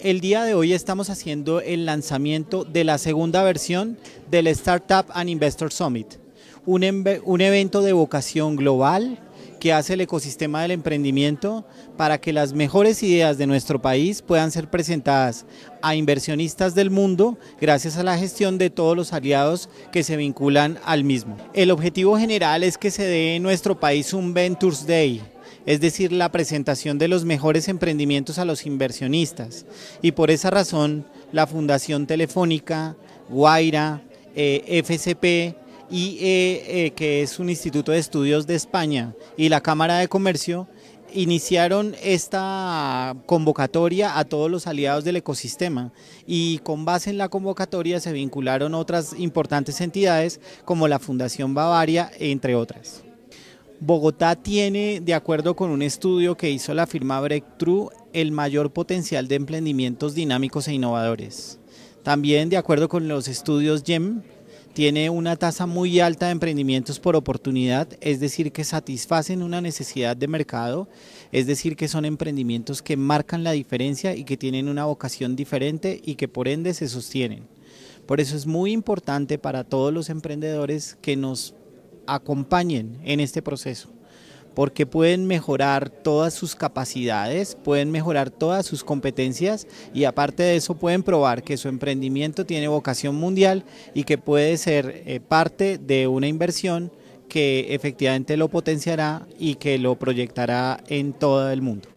El día de hoy estamos haciendo el lanzamiento de la segunda versión del Startup and Investor Summit, un, evento de vocación global que hace el ecosistema del emprendimiento para que las mejores ideas de nuestro país puedan ser presentadas a inversionistas del mundo gracias a la gestión de todos los aliados que se vinculan al mismo. El objetivo general es que se dé en nuestro país un Ventures Day, es decir, la presentación de los mejores emprendimientos a los inversionistas. Y por esa razón, la Fundación Telefónica, Guaira, eh, FCP, y e, eh, que es un instituto de estudios de España, y la Cámara de Comercio, iniciaron esta convocatoria a todos los aliados del ecosistema y con base en la convocatoria se vincularon otras importantes entidades como la Fundación Bavaria, entre otras. Bogotá tiene, de acuerdo con un estudio que hizo la firma Breakthrough, el mayor potencial de emprendimientos dinámicos e innovadores. También, de acuerdo con los estudios GEM, tiene una tasa muy alta de emprendimientos por oportunidad, es decir, que satisfacen una necesidad de mercado, es decir, que son emprendimientos que marcan la diferencia y que tienen una vocación diferente y que por ende se sostienen. Por eso es muy importante para todos los emprendedores que nos acompañen en este proceso porque pueden mejorar todas sus capacidades, pueden mejorar todas sus competencias y aparte de eso pueden probar que su emprendimiento tiene vocación mundial y que puede ser eh, parte de una inversión que efectivamente lo potenciará y que lo proyectará en todo el mundo.